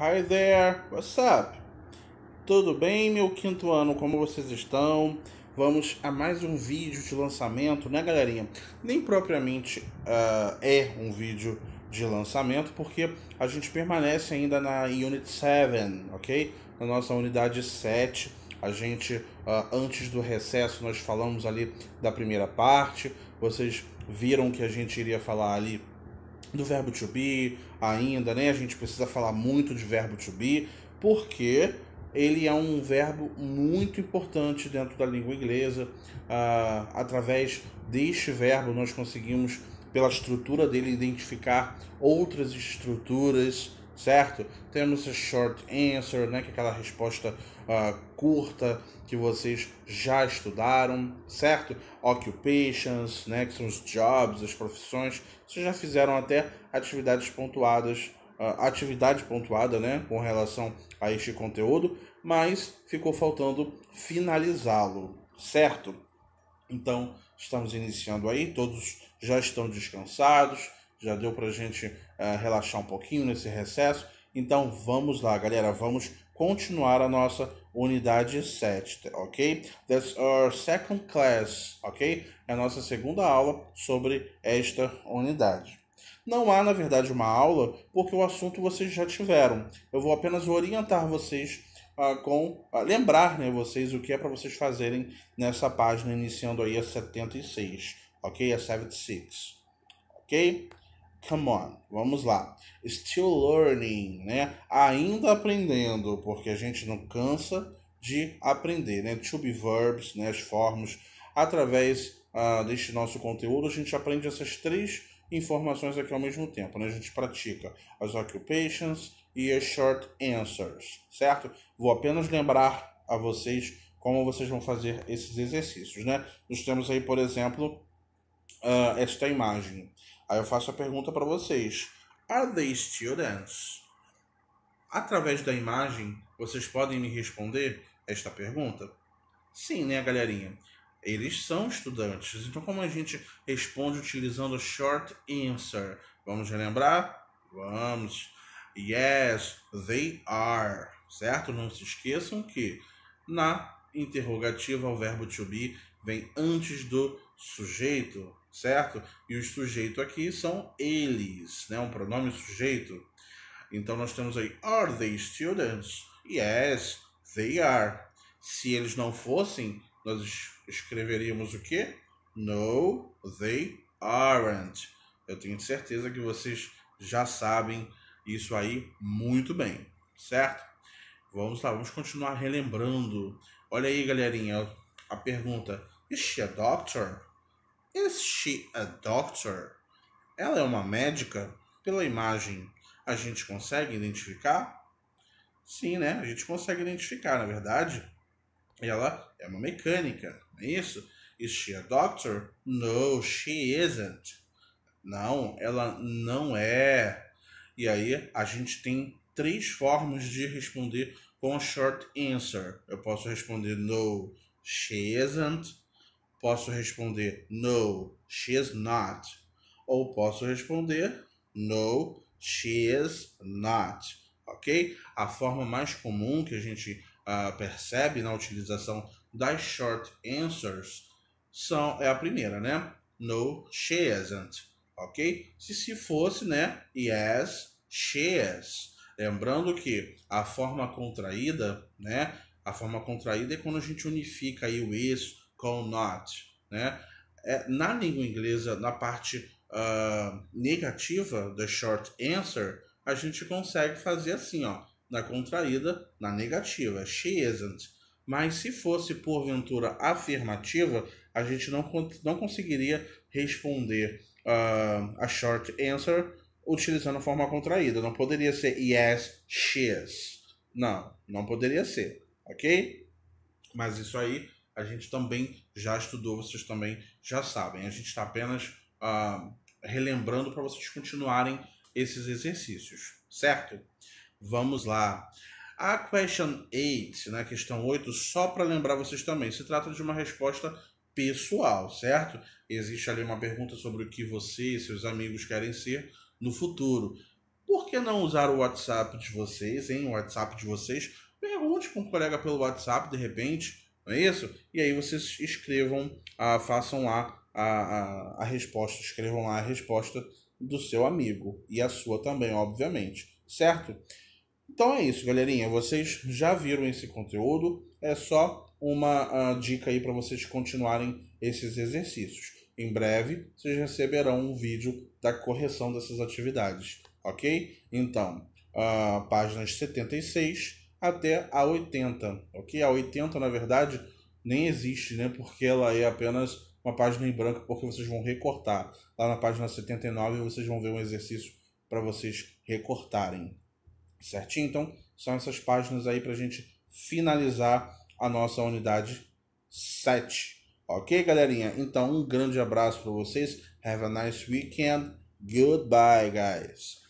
Hi there, what's up? Tudo bem, meu quinto ano, como vocês estão? Vamos a mais um vídeo de lançamento, né, galerinha? Nem propriamente uh, é um vídeo de lançamento, porque a gente permanece ainda na Unit 7, ok? Na nossa unidade 7. A gente, uh, antes do recesso, nós falamos ali da primeira parte. Vocês viram que a gente iria falar ali do verbo to be ainda, né? A gente precisa falar muito de verbo to be, porque ele é um verbo muito importante dentro da língua inglesa. Ah, através deste verbo, nós conseguimos, pela estrutura dele, identificar outras estruturas certo? Temos a short answer, né, que é aquela resposta uh, curta que vocês já estudaram, certo? Occupations, né, que são os jobs, as profissões. Vocês já fizeram até atividades pontuadas, uh, atividade pontuada, né, com relação a este conteúdo, mas ficou faltando finalizá-lo, certo? Então, estamos iniciando aí, todos já estão descansados, já deu para a gente uh, relaxar um pouquinho nesse recesso. Então vamos lá, galera, vamos continuar a nossa unidade 7, ok? That's our second class, ok? É a nossa segunda aula sobre esta unidade. Não há, na verdade, uma aula, porque o assunto vocês já tiveram. Eu vou apenas orientar vocês ah, com ah, lembrar né, vocês o que é para vocês fazerem nessa página, iniciando aí a 76, ok? A 76, ok? Come on, vamos lá. Still learning, né? Ainda aprendendo, porque a gente não cansa de aprender, né? To be verbs, né? As formas. Através uh, deste nosso conteúdo, a gente aprende essas três informações aqui ao mesmo tempo, né? A gente pratica as occupations e as short answers, certo? Vou apenas lembrar a vocês como vocês vão fazer esses exercícios, né? Nós temos aí, por exemplo, uh, esta imagem. Aí eu faço a pergunta para vocês: Are they students? Através da imagem, vocês podem me responder esta pergunta? Sim, né, galerinha? Eles são estudantes. Então, como a gente responde utilizando short answer? Vamos relembrar? Vamos. Yes, they are. Certo? Não se esqueçam que na interrogativa o verbo to be vem antes do sujeito certo? E o sujeito aqui são eles, né? Um pronome sujeito. Então nós temos aí are they students? Yes, they are. Se eles não fossem, nós escreveríamos o quê? No, they aren't. Eu tenho certeza que vocês já sabem isso aí muito bem, certo? Vamos lá, vamos continuar relembrando. Olha aí, galerinha, a pergunta: Is she a doctor? Is she a doctor? Ela é uma médica? Pela imagem, a gente consegue identificar? Sim, né? A gente consegue identificar, na verdade. Ela é uma mecânica, não é isso? Is she a doctor? No, she isn't. Não, ela não é. E aí a gente tem três formas de responder com short answer. Eu posso responder no, she isn't. Posso responder no, she's not. Ou posso responder no, she's not. Ok? A forma mais comum que a gente uh, percebe na utilização das short answers são, é a primeira, né? No, she isn't. Ok? Se se fosse, né? Yes, she is. Lembrando que a forma contraída, né? A forma contraída é quando a gente unifica aí o isso com not, né? É, na língua inglesa, na parte uh, negativa da short answer, a gente consegue fazer assim, ó, na contraída, na negativa, she isn't. Mas se fosse porventura afirmativa, a gente não, não conseguiria responder uh, a short answer utilizando a forma contraída. Não poderia ser yes, she is. Não, não poderia ser, ok? Mas isso aí a gente também já estudou, vocês também já sabem. A gente está apenas ah, relembrando para vocês continuarem esses exercícios, certo? Vamos lá. A question 8, na né, questão 8, só para lembrar vocês também, se trata de uma resposta pessoal, certo? Existe ali uma pergunta sobre o que você e seus amigos querem ser no futuro. Por que não usar o WhatsApp de vocês, hein? O WhatsApp de vocês? Pergunte com um colega pelo WhatsApp, de repente, não é isso? E aí vocês escrevam, ah, façam lá a, a, a resposta, escrevam lá a resposta do seu amigo e a sua também, obviamente, certo? Então é isso, galerinha. Vocês já viram esse conteúdo, é só uma uh, dica aí para vocês continuarem esses exercícios. Em breve, vocês receberão um vídeo da correção dessas atividades, ok? Então, uh, páginas 76 até a 80, ok? A 80, na verdade, nem existe, né? Porque ela é apenas uma página em branco, porque vocês vão recortar. Lá na página 79, vocês vão ver um exercício para vocês recortarem, certinho? Então, são essas páginas aí para a gente finalizar a nossa unidade 7. Ok, galerinha? Então, um grande abraço para vocês. Have a nice weekend. Goodbye, guys.